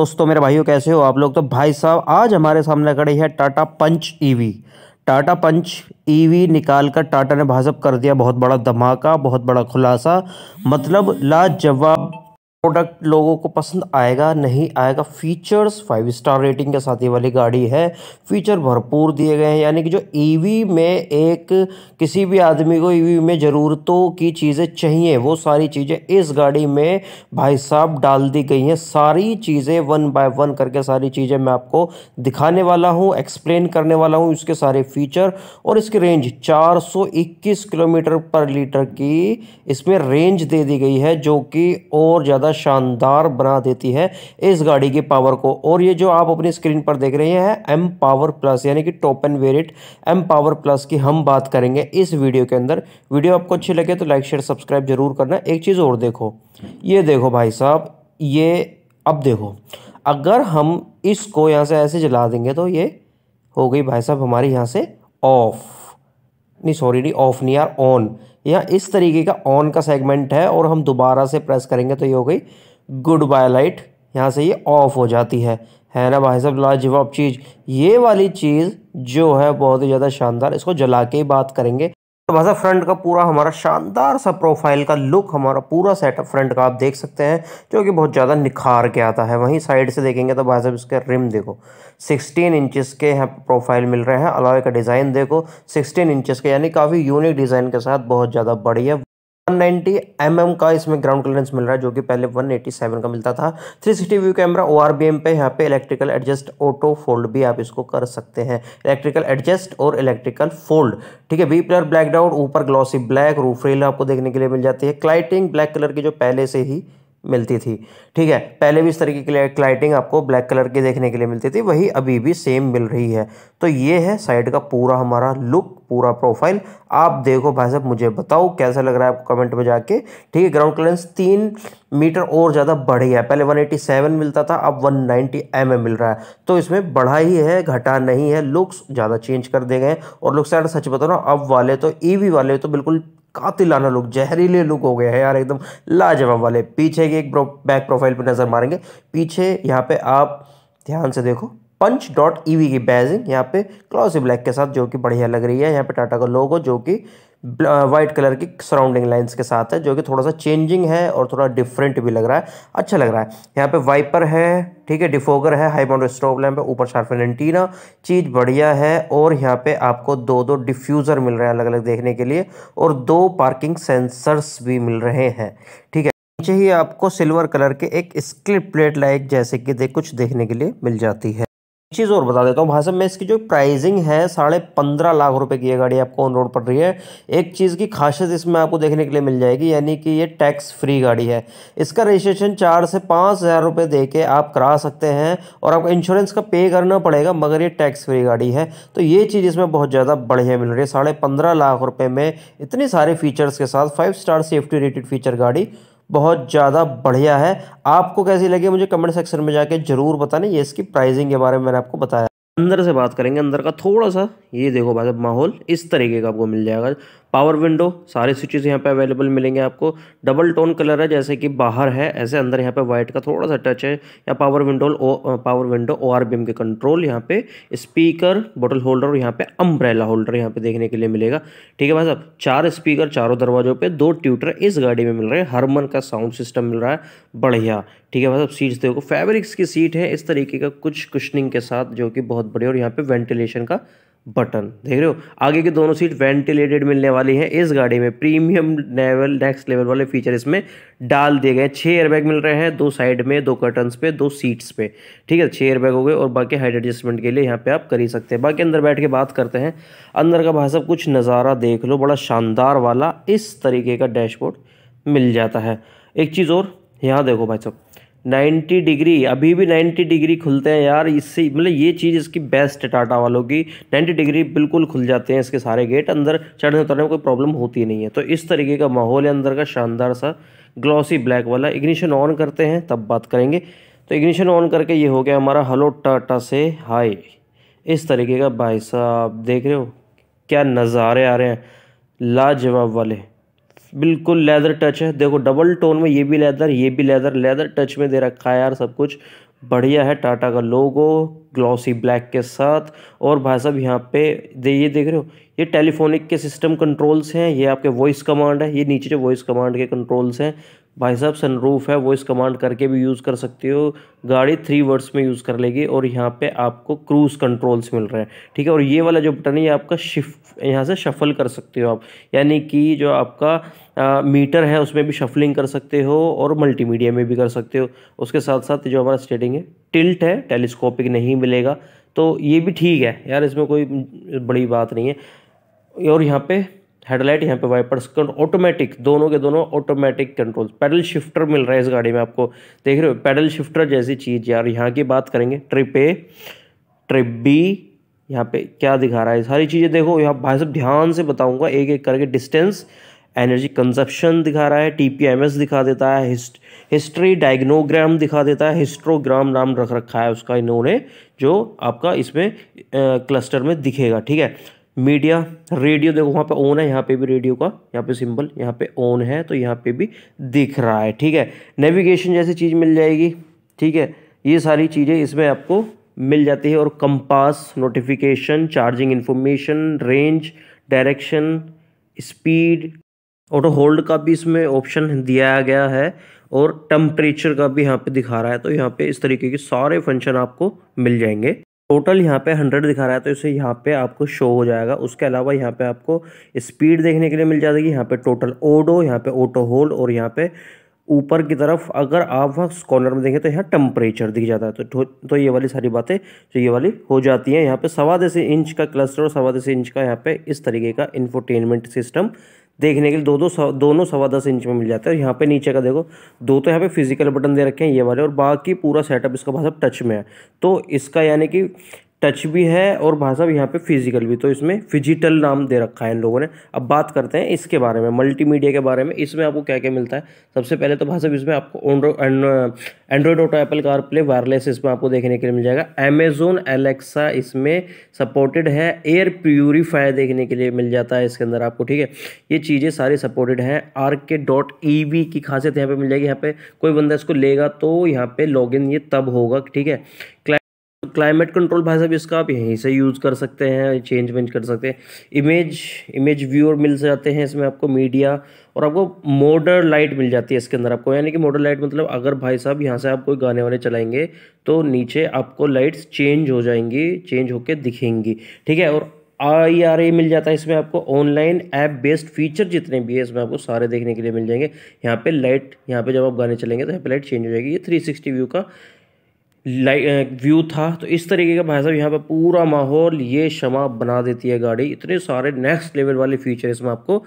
दोस्तों मेरे भाइयों कैसे हो आप लोग तो भाई साहब आज हमारे सामने खड़े है Tata Punch EV Tata Punch EV निकाल कर टाटा ने भाजप कर दिया बहुत बड़ा धमाका बहुत बड़ा खुलासा मतलब लाजवाब प्रोडक्ट लोगों को पसंद आएगा नहीं आएगा फीचर्स फाइव स्टार रेटिंग के साथ ये वाली गाड़ी है फीचर भरपूर दिए गए हैं यानी कि जो ईवी e में एक किसी भी आदमी को ईवी e में ज़रूरतों की चीज़ें चाहिए वो सारी चीज़ें इस गाड़ी में भाई साहब डाल दी गई हैं सारी चीज़ें वन बाय वन करके सारी चीज़ें मैं आपको दिखाने वाला हूँ एक्सप्लेन करने वाला हूँ इसके सारे फीचर और इसकी रेंज चार किलोमीटर पर लीटर की इसमें रेंज दे दी गई है जो कि और ज़्यादा ज़्यादा शानदार बना देती है इस गाड़ी की पावर को और ये जो आप अपनी स्क्रीन पर देख रहे हैं एम पावर प्लस यानी कि top end variant empower plus की हम बात करेंगे इस वीडियो के अंदर वीडियो आपको अच्छी लगे तो लाइक शेयर सब्सक्राइब जरूर करना एक चीज़ और देखो ये देखो भाई साहब ये अब देखो अगर हम इसको यहाँ से ऐसे जला देंगे तो ये हो गई भाई साहब हमारी यहाँ से ऑफ़ नहीं सॉरी नहीं ऑफ नहीं यार ऑन यहाँ इस तरीके का ऑन का सेगमेंट है और हम दोबारा से प्रेस करेंगे तो ये हो गई गुड बाय लाइट यहाँ से ये ऑफ हो जाती है है ना भाई साहब लाजवाब चीज़ ये वाली चीज़ जो है बहुत ही ज़्यादा शानदार इसको जला के ही बात करेंगे तो भाषा फ्रंट का पूरा हमारा शानदार सा प्रोफाइल का लुक हमारा पूरा सेटअप फ्रंट का आप देख सकते हैं जो कि बहुत ज़्यादा निखार के आता है वहीं साइड से देखेंगे तो भाई साहब इसके रिम देखो 16 इंचेस के यहाँ प्रोफाइल मिल रहे हैं अलावे का डिज़ाइन देखो 16 इंचेस के यानी काफ़ी यूनिक डिज़ाइन के साथ बहुत ज़्यादा बढ़िया 190 mm का इसमें ग्राउंड क्लियरेंस मिल रहा है जो कि पहले 187 का मिलता था 360 व्यू कैमरा ओ पे यहाँ पे इलेक्ट्रिकल एडजस्ट ऑटो फोल्ड भी आप इसको कर सकते हैं इलेक्ट्रिकल एडजस्ट और इलेक्ट्रिकल फोल्ड ठीक है बी प्लेयर ब्लैक डाउट ऊपर ग्लॉसी ब्लैक रूफ रेल आपको देखने के लिए मिल जाती है क्लाइटिंग ब्लैक कलर की जो पहले से ही मिलती थी ठीक है पहले भी इस तरीके की लाइटिंग आपको ब्लैक कलर की देखने के लिए मिलती थी वही अभी भी सेम मिल रही है तो ये है साइड का पूरा हमारा लुक पूरा प्रोफाइल आप देखो भाई साहब मुझे बताओ कैसा लग रहा है आपको कमेंट में जाके ठीक है ग्राउंड क्लियरेंस तीन मीटर और ज़्यादा बढ़ी है पहले 187 मिलता था अब 190 नाइन्टी mm मिल रहा है तो इसमें बढ़ा ही है घटा नहीं है लुक्स ज़्यादा चेंज कर दे गए और लुक्स सच बता रहा हूँ अब वाले तो ई e वाले तो बिल्कुल कातिलाना लुक जहरीले लुक हो गया है यार एकदम लाजवाब वाले पीछे की एक प्रो, बैक प्रोफाइल पर नज़र मारेंगे पीछे यहाँ पे आप ध्यान से देखो पंच डॉट ई की बैजिंग यहाँ पे क्लॉसी ब्लैक के साथ जो कि बढ़िया लग रही है यहाँ पे टाटा का लोगो जो कि वाइट कलर की सराउंडिंग लाइंस के साथ है जो कि थोड़ा सा चेंजिंग है और थोड़ा डिफरेंट भी लग रहा है अच्छा लग रहा है यहाँ पे वाइपर है ठीक है डिफोगर है हाई माउंट स्टोव लैम्प है ऊपर शार्फ एंटीना चीज़ बढ़िया है और यहाँ पे आपको दो दो डिफ्यूज़र मिल रहे हैं अलग अलग देखने के लिए और दो पार्किंग सेंसर्स भी मिल रहे हैं ठीक है नीचे ही आपको सिल्वर कलर के एक स्क्रिप प्लेट लाइक जैसे कि दे कुछ देखने के लिए मिल जाती है चीज़ और बता देता हूँ साहब में इसकी जो प्राइसिंग है साढ़े पंद्रह लाख रुपए की ये गाड़ी आपको ऑन रोड पड़ रही है एक चीज़ की खासियत इसमें आपको देखने के लिए मिल जाएगी यानी कि ये टैक्स फ्री गाड़ी है इसका रजिस्ट्रेशन चार से पाँच हज़ार रुपये दे के आप करा सकते हैं और आपको इंश्योरेंस का पे करना पड़ेगा मगर ये टैक्स फ्री गाड़ी है तो ये चीज़ इसमें बहुत ज़्यादा बढ़िया मिल रही है साढ़े लाख रुपये में इतने सारे फीचर्स के साथ five star safety rated feature गाड़ी बहुत ज़्यादा बढ़िया है आपको कैसी लगी मुझे कमेंट सेक्शन में जाके ज़रूर बताने ये इसकी प्राइसिंग के बारे में मैंने आपको बताया अंदर से बात करेंगे अंदर का थोड़ा सा ये देखो भाई साहब माहौल इस तरीके का आपको मिल जाएगा पावर विंडो सारे स्विचेस यहाँ पे अवेलेबल मिलेंगे आपको डबल टोन कलर है जैसे कि बाहर है ऐसे अंदर यहाँ पे वाइट का थोड़ा सा टच है या पावर विंडो ओ पावर विंडो ओ आर के कंट्रोल यहाँ पे स्पीकर बोटल होल्डर और यहाँ पे अम्ब्रेला होल्डर यहाँ पे देखने के लिए मिलेगा ठीक है भाई साहब चार स्पीकर चारों दरवाजों पर दो ट्यूटर इस गाड़ी में मिल रहे हैं हरमन का साउंड सिस्टम मिल रहा है बढ़िया ठीक है भाई साहब सीट्स देखो फैब्रिक्स की सीट है इस तरीके का कुछ कुशनिंग के साथ जो कि बहुत बढ़िया और यहाँ पे वेंटिलेशन का बटन देख रहे हो आगे की दोनों सीट वेंटिलेटेड मिलने वाली है इस गाड़ी में प्रीमियम लेवल नेक्स्ट लेवल वाले फीचर इसमें डाल दिए गए छः एयरबैग मिल रहे हैं दो साइड में दो कर्टन्स पे दो सीट्स पे ठीक है छः एयरबैग हो गए और बाकी हाइट एडजस्टमेंट के लिए यहाँ पे आप कर ही सकते हैं बाकी अंदर बैठ के बात करते हैं अंदर का भाई साहब कुछ नज़ारा देख लो बड़ा शानदार वाला इस तरीके का डैशबोर्ड मिल जाता है एक चीज़ और यहाँ देखो भाई साहब नाइन्टी डिग्री अभी भी नाइन्टी डिग्री खुलते हैं यार इससे मतलब ये चीज़ इसकी बेस्ट है टाटा वालों की 90 डिग्री बिल्कुल खुल जाते हैं इसके सारे गेट अंदर चढ़ने उतरने में कोई प्रॉब्लम होती नहीं है तो इस तरीके का माहौल है अंदर का शानदार सा ग्लॉसी ब्लैक वाला इग्निशन ऑन करते हैं तब बात करेंगे तो इग्निशन ऑन करके ये हो गया हमारा हलो टाटा से हाई इस तरीके का भाई साहब देख रहे हो क्या नज़ारे आ रहे हैं लाजवाब वाले बिल्कुल लेदर टच है देखो डबल टोन में ये भी लेदर ये भी लेदर लेदर टच में दे रखा है यार सब कुछ बढ़िया है टाटा का लोगो ग्लॉसी ब्लैक के साथ और भाई साहब यहाँ पे दे ये देख रहे हो ये टेलीफोनिक के सिस्टम कंट्रोल्स हैं ये आपके वॉइस कमांड है ये नीचे जो वॉइस कमांड के कंट्रोल्स हैं भाई साहब सनरूफ है वो इस कमांड करके भी यूज़ कर सकते हो गाड़ी थ्री वर्ड्स में यूज़ कर लेगी और यहाँ पे आपको क्रूज़ कंट्रोल्स मिल रहे हैं ठीक है और ये वाला जो बटन है ये आपका शिफ्ट यहाँ से शफल कर सकते हो आप यानी कि जो आपका आ, मीटर है उसमें भी शफलिंग कर सकते हो और मल्टीमीडिया में भी कर सकते हो उसके साथ साथ जो हमारा स्टेटिंग है टिल्ट है टेलीस्कोपिक नहीं मिलेगा तो ये भी ठीक है यार इसमें कोई बड़ी बात नहीं है और यहाँ पर हेडलाइट यहाँ पे वाइपर्स ऑटोमेटिक दोनों के दोनों ऑटोमेटिक कंट्रोल पैडल शिफ्टर मिल रहा है इस गाड़ी में आपको देख रहे हो पैडल शिफ्टर जैसी चीज़ यार यहाँ की बात करेंगे ट्रिप ए ट्रिप बी यहाँ पे क्या दिखा रहा है सारी चीज़ें देखो यहाँ भाई साहब ध्यान से बताऊँगा एक एक करके डिस्टेंस एनर्जी कंजप्शन दिखा रहा है टी पी एम एस दिखा देता है हिस्ट, हिस्ट्री डायग्नोग्राम दिखा देता है हिस्ट्रोग्राम नाम रख रखा है उसका इन्होंने जो आपका इसमें क्लस्टर में दिखेगा ठीक है मीडिया रेडियो देखो वहाँ पे ऑन है यहाँ पे भी रेडियो का यहाँ पे सिंबल यहाँ पे ऑन है तो यहाँ पे भी दिख रहा है ठीक है नेविगेशन जैसी चीज़ मिल जाएगी ठीक है ये सारी चीज़ें इसमें आपको मिल जाती है और compass notification charging information range direction speed auto hold का भी इसमें ऑप्शन दिया गया है और टम्परेचर का भी यहाँ पे दिखा रहा है तो यहाँ पे इस तरीके के सारे फंक्शन आपको मिल जाएंगे टोटल यहाँ पे हंड्रेड दिखा रहा है तो इसे यहाँ पे आपको शो हो जाएगा उसके अलावा यहाँ पे आपको स्पीड देखने के लिए मिल जाएगी यहाँ पे टोटल ओडो यहाँ पे ऑटो होल्ड और यहाँ पे ऊपर की तरफ अगर आप वहाँ कॉर्नर में देखें तो यहाँ टेम्परेचर दिख जाता है तो तो ये वाली सारी बातें जो तो ये वाली हो जाती हैं यहाँ पे सवा दस इंच का क्लस्टर और सवा दस इंच का यहाँ पे इस तरीके का इन्फोटेनमेंट सिस्टम देखने के लिए दो दो दोनों सवा दस इंच में मिल जाता है यहाँ पे नीचे का देखो दो तो यहाँ पे फिजिकल बटन दे रखे हैं ये वाले और बाकी पूरा सेटअप इसका भाषा टच में है तो इसका यानी कि टच भी है और भाई साहब यहाँ पे फिजिकल भी तो इसमें फिजिटल नाम दे रखा है इन लोगों ने अब बात करते हैं इसके बारे में मल्टीमीडिया के बारे में इसमें आपको क्या क्या मिलता है सबसे पहले तो भाई साहब इसमें आपको Android Auto Apple car play wireless इसमें आपको देखने के लिए मिल जाएगा अमेजोन एलेक्सा इसमें सपोर्टेड है एयर प्योरीफायर देखने के लिए मिल जाता है इसके अंदर आपको ठीक है ये चीज़ें सारी सपोर्टेड हैं आर के डॉट ई वी की खासियत यहाँ पर मिल जाएगी यहाँ पर कोई बंदा इसको लेगा तो यहाँ पे इन ये तब होगा ठीक है क्लाइमेट कंट्रोल भाई साहब इसका आप यहीं से यूज़ कर सकते हैं चेंज वेंज कर सकते हैं इमेज इमेज व्यूअर मिल जाते हैं इसमें आपको मीडिया और आपको मोडर लाइट मिल जाती है इसके अंदर आपको यानी कि मोडर लाइट मतलब अगर भाई साहब यहाँ से आप कोई गाने वाने चलाएंगे तो नीचे आपको लाइट्स चेंज हो जाएंगी चेंज होकर दिखेंगी ठीक है और आई आर ए मिल जाता है इसमें आपको ऑनलाइन ऐप बेस्ड फीचर जितने भी है इसमें आपको सारे देखने के लिए मिल जाएंगे यहाँ पे लाइट यहाँ पे जब आप गाने चलेंगे तो यहाँ पे लाइट चेंज हो जाएगी ये 360 व्यू का लाइक व्यू था तो इस तरीके का भाई साहब यहाँ पर पूरा माहौल ये शमा बना देती है गाड़ी इतने सारे नेक्स्ट लेवल वाले फीचर इसमें आपको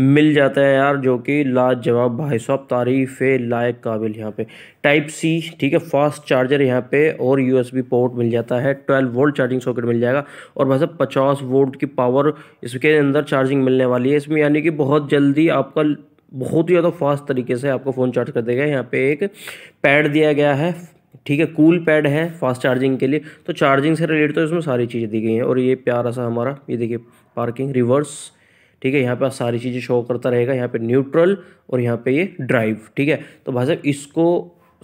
मिल जाता है यार जो कि लाजवाब भाई साहब तारीफ़ लायक काबिल यहाँ पे टाइप सी ठीक है फास्ट चार्जर यहाँ पे और यूएसबी पोर्ट मिल जाता है 12 वोल्ट चार्जिंग सॉकेट मिल जाएगा और भाई साहब पचास वोल्ट की पावर इसके अंदर चार्जिंग मिलने वाली है इसमें यानी कि बहुत जल्दी आपका बहुत ही ज़्यादा फास्ट तरीके से आपको फ़ोन चार्ज कर देगा यहाँ पे एक पैड दिया गया है ठीक है कूल पैड है फास्ट चार्जिंग के लिए तो चार्जिंग से रिलेटेड तो इसमें सारी चीज़ें दी गई हैं और ये प्यारा सा हमारा ये देखिए पार्किंग रिवर्स ठीक है यहाँ पे सारी चीज़ें शो करता रहेगा यहाँ पे न्यूट्रल और यहाँ पे ये ड्राइव ठीक है तो भाई साहब इसको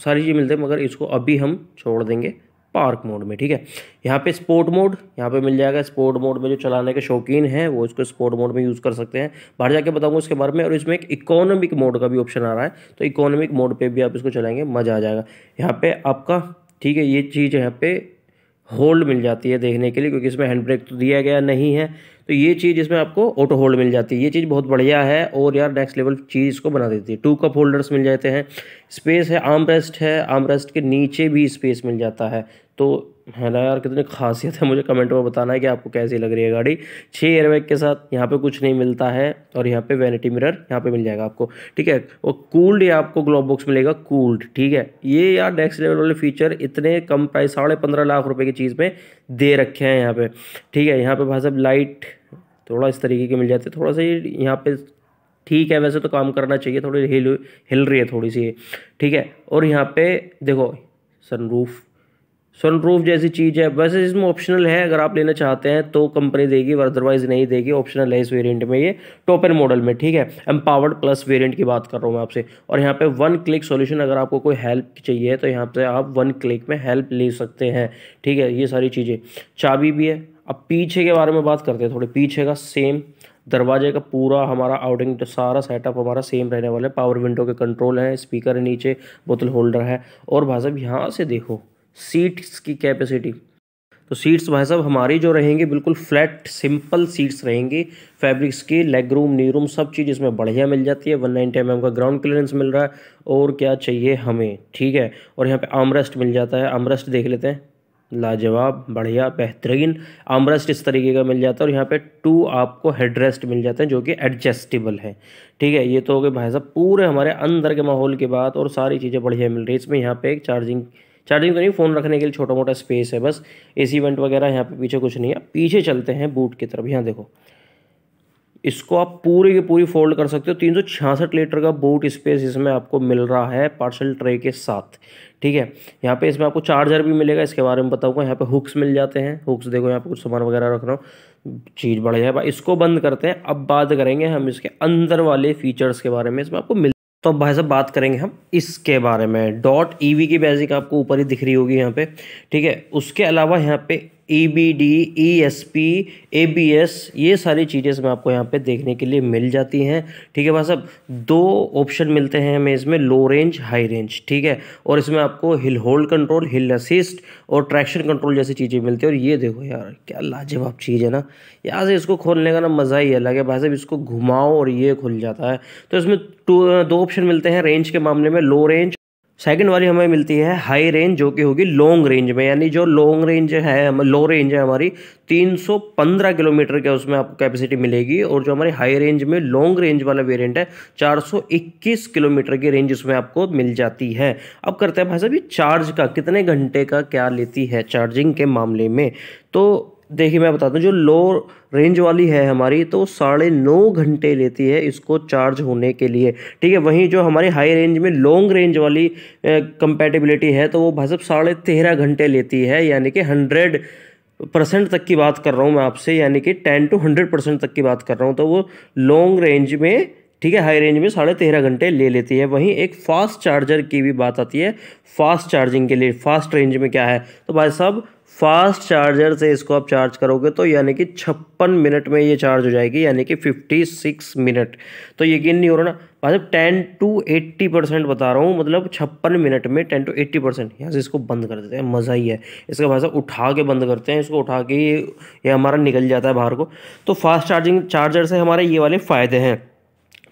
सारी चीज़ें मिलते हैं मगर इसको अभी हम छोड़ देंगे पार्क मोड में ठीक है यहाँ पे स्पोर्ट मोड यहाँ पे मिल जाएगा स्पोर्ट मोड में जो चलाने के शौकीन हैं वो इसको स्पोर्ट मोड में यूज़ कर सकते हैं बाहर जाके बताऊंगा इसके बारे में और इसमें एक इकोनॉमिक मोड का भी ऑप्शन आ रहा है तो इकोनॉमिक मोड पे भी आप इसको चलाएंगे मज़ा आ जाएगा यहाँ पर आपका ठीक है ये चीज़ यहाँ पे होल्ड मिल जाती है देखने के लिए क्योंकि इसमें हैंड ब्रेक तो दिया गया नहीं है तो ये चीज़ इसमें आपको ऑटो होल्ड मिल जाती है ये चीज़ बहुत बढ़िया है और यार नेक्स्ट लेवल चीज़ को बना देती है टू कप होल्डर्स मिल जाते हैं स्पेस है आर्म रेस्ट है आर्म रेस्ट के नीचे भी स्पेस मिल जाता है तो है ना यार कितनी खासियत है मुझे कमेंट में बताना है कि आपको कैसी लग रही है गाड़ी छः एयरबैग के साथ यहाँ पे कुछ नहीं मिलता है और यहाँ पे वैनिटी मिरर यहाँ पे मिल जाएगा आपको ठीक है और कूल्ड या आपको ग्लोब बॉक्स मिलेगा कूल्ड ठीक है ये यार नेक्स्ट लेवल वाले फीचर इतने कम प्राइस साढ़े पंद्रह लाख रुपये की चीज़ में दे रखे हैं यहाँ पर ठीक है यहाँ पर भाई साहब लाइट थोड़ा इस तरीके के मिल जाते थोड़ा सा ये यहाँ पर ठीक है वैसे तो काम करना चाहिए थोड़ी हिल हिल रही है थोड़ी सी ठीक है और यहाँ पर देखो सनरूफ सन प्रूफ जैसी चीज़ है वैसे इसमें ऑप्शनल है अगर आप लेना चाहते हैं तो कंपनी देगी अदरवाइज नहीं देगी ऑप्शनल है इस वेरिएंट में ये टॉप एंड मॉडल में ठीक है एम्पावर्ड प्लस वेरिएंट की बात कर रहा हूँ मैं आपसे और यहाँ पे वन क्लिक सॉल्यूशन अगर आपको कोई हेल्प चाहिए तो यहाँ पे आप वन क्लिक में हेल्प ले सकते हैं ठीक है ये सारी चीज़ें चाबी भी है अब पीछे के बारे में बात करते हैं थोड़े पीछे का सेम दरवाजे का पूरा हमारा आउटिंग तो सारा सेटअप हमारा सेम रहने वाला है पावर विंडो के कंट्रोल हैं स्पीकर है नीचे बोतल होल्डर है और भाई साहब यहाँ से देखो सीट्स की कैपेसिटी तो सीट्स भाई साहब हमारी जो रहेंगे बिल्कुल फ्लैट सिंपल सीट्स रहेंगी फैब्रिक्स की लेग रूम नी रूम सब चीज़ इसमें बढ़िया मिल जाती है वन नाइनटी एम का ग्राउंड क्लियरेंस मिल रहा है और क्या चाहिए हमें ठीक है और यहाँ पे आमरेस्ट मिल जाता है आमरेस्ट देख लेते हैं लाजवाब बढ़िया बेहतरीन आमरेस्ट इस तरीके का मिल जाता है और यहाँ पे टू आपको हेडरेस्ट मिल जाते हैं जो कि एडजस्टेबल है ठीक है ये तो हो गए भाई साहब पूरे हमारे अंदर के माहौल के बाद और सारी चीज़ें बढ़िया मिल रही है इसमें यहाँ पे एक चार्जिंग चार्जिंग तो नहीं फ़ोन रखने के लिए छोटा मोटा स्पेस है बस ए सी वेंट वगैरह यहाँ पे पीछे कुछ नहीं है पीछे चलते हैं बूट की तरफ यहाँ देखो इसको आप पूरी की पूरी फोल्ड कर सकते हो तीन लीटर का बूट स्पेस इसमें आपको मिल रहा है पार्सल ट्रे के साथ ठीक है यहाँ पे इसमें आपको चार्जर भी मिलेगा इसके बारे में बताऊँगा यहाँ पे हुक्स मिल जाते हैं हुक्स देखो यहाँ पे कुछ सामान वगैरह रख रहा हूँ चीज़ बढ़िया है इसको बंद करते हैं अब बात करेंगे हम इसके अंदर वाले फीचर्स के बारे में इसमें आपको मिल तो अब भाई साहब बात करेंगे हम इसके बारे में डॉट ई e की बेसिक आपको ऊपर ही दिख रही होगी यहाँ पे ठीक है उसके अलावा यहाँ पे E B D E S P A B S ये सारी चीज़ें इसमें आपको यहाँ पे देखने के लिए मिल जाती हैं ठीक है भाई साहब दो ऑप्शन मिलते हैं हमें इसमें लो रेंज हाई रेंज ठीक है और इसमें आपको hill hold control hill assist और ट्रैक्शन कंट्रोल जैसी चीज़ें मिलती है और ये देखो यार क्या लाजवाब चीज़ है ना यहाँ से इसको खोलने का ना मज़ा ही अलग है भाई साहब इसको घुमाओ और ये खुल जाता है तो इसमें दो ऑप्शन मिलते हैं रेंज के मामले में लो रेंज सेकंड वाली हमें मिलती है हाई रेंज जो कि होगी लॉन्ग रेंज में यानी जो लॉन्ग रेंज है हम लो रेंज है हमारी 315 किलोमीटर के उसमें आपको कैपेसिटी मिलेगी और जो हमारी हाई रेंज में लॉन्ग रेंज वाला वेरिएंट है 421 किलोमीटर की रेंज उसमें आपको मिल जाती है अब करते हैं भाई साहब ये चार्ज का कितने घंटे का क्या लेती है चार्जिंग के मामले में तो देखिए मैं बताता हूँ जो लो रेंज वाली है हमारी तो साढ़े नौ घंटे लेती है इसको चार्ज होने के लिए ठीक है वहीं जो हमारे हाई रेंज में लॉन्ग रेंज वाली कंपेटिबिलिटी है तो वो भाई साहब साढ़े तेरह घंटे लेती है यानी कि हंड्रेड परसेंट तक की बात कर रहा हूँ मैं आपसे यानी कि टेन टू हंड्रेड परसेंट तक की बात कर रहा हूँ तो वो लॉन्ग रेंज में ठीक है हाई रेंज में साढ़े तेरह घंटे ले लेती है वहीं एक फास्ट चार्जर की भी बात आती है फास्ट चार्जिंग के लिए फास्ट रेंज में क्या है तो भाई साहब फास्ट चार्जर से इसको आप चार्ज करोगे तो यानी कि छप्पन मिनट में ये चार्ज हो जाएगी यानी कि फिफ्टी सिक्स मिनट तो यकीन नहीं हो रहा ना भाई साहब टेन टू एट्टी परसेंट बता रहा हूँ मतलब छप्पन मिनट में टेन टू एट्टी परसेंट यहाँ से इसको बंद कर देते हैं मज़ा ही है इसका भाई साहब उठा के बंद करते हैं इसको उठा के ये हमारा निकल जाता है बाहर को तो फास्ट चार्जिंग चार्जर से हमारे ये वाले फ़ायदे हैं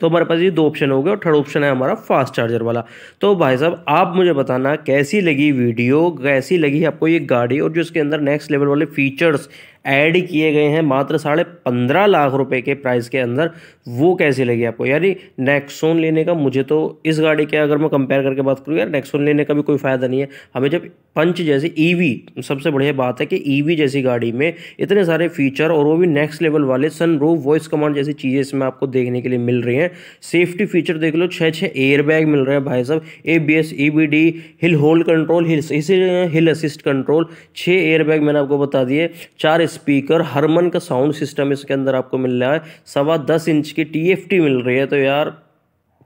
तो हमारे पास ये दो ऑप्शन हो गए और थर्ड ऑप्शन है हमारा फास्ट चार्जर वाला तो भाई साहब आप मुझे बताना कैसी लगी वीडियो कैसी लगी आपको ये गाड़ी और जो इसके अंदर नेक्स्ट लेवल वाले फीचर्स ऐड किए गए हैं मात्र साढ़े पंद्रह लाख रुपए के प्राइस के अंदर वो कैसे लगी आपको यानी नेक्सोन लेने का मुझे तो इस गाड़ी के अगर मैं कंपेयर करके बात करूँ यार नेक्सोन लेने का भी कोई फ़ायदा नहीं है हमें जब पंच जैसे ईवी e सबसे बढ़िया बात है कि ईवी e जैसी गाड़ी में इतने सारे फीचर और वो भी नेक्स्ट लेवल वाले सन रो वॉइस कमांड जैसी चीज़ें इसमें आपको देखने के लिए मिल रही हैं सेफ्टी फीचर देख लो छः छः एयरबैग मिल रहे हैं भाई साहब A B S E B D hill hold control hill hill assist control छः एयरबैग मैंने आपको बता दिए चार स्पीकर हरमन का साउंड सिस्टम इसके अंदर आपको मिल रहा है सवा दस इंच की टी मिल रही है तो यार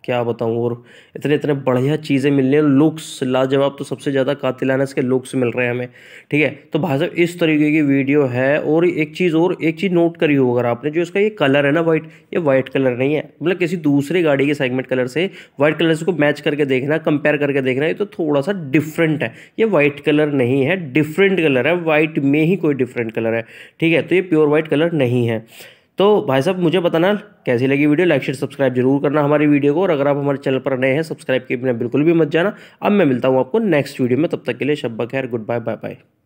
क्या बताऊँ और इतने इतने बढ़िया चीज़ें मिल रही हैं लुक्स लाजवाब तो सबसे ज़्यादा कातिलाना इसके लुक्स मिल रहे हैं हमें ठीक है तो भाई साहब इस तरीके की वीडियो है और एक चीज़ और एक चीज़ नोट करी हो अगर आपने जो इसका ये कलर है ना वाइट ये वाइट कलर नहीं है मतलब किसी दूसरे गाड़ी के सेगमेंट कलर से वाइट कलर को मैच करके देखना कंपेयर करके देखना ये तो थोड़ा सा डिफरेंट है ये वाइट कलर नहीं है डिफरेंट कलर है वाइट में ही कोई डिफरेंट कलर है ठीक है तो ये प्योर वाइट कलर नहीं है तो भाई साहब मुझे बताना कैसी लगी वीडियो लाइक शेयर सब्सक्राइब जरूर करना हमारी वीडियो को और अगर आप हमारे चैनल पर नए हैं सब्सक्राइब के बिना बिल्कुल भी मत जाना अब मैं मिलता हूँ आपको नेक्स्ट वीडियो में तब तक के लिए शब्बा खैर गुड बाय बाय बाय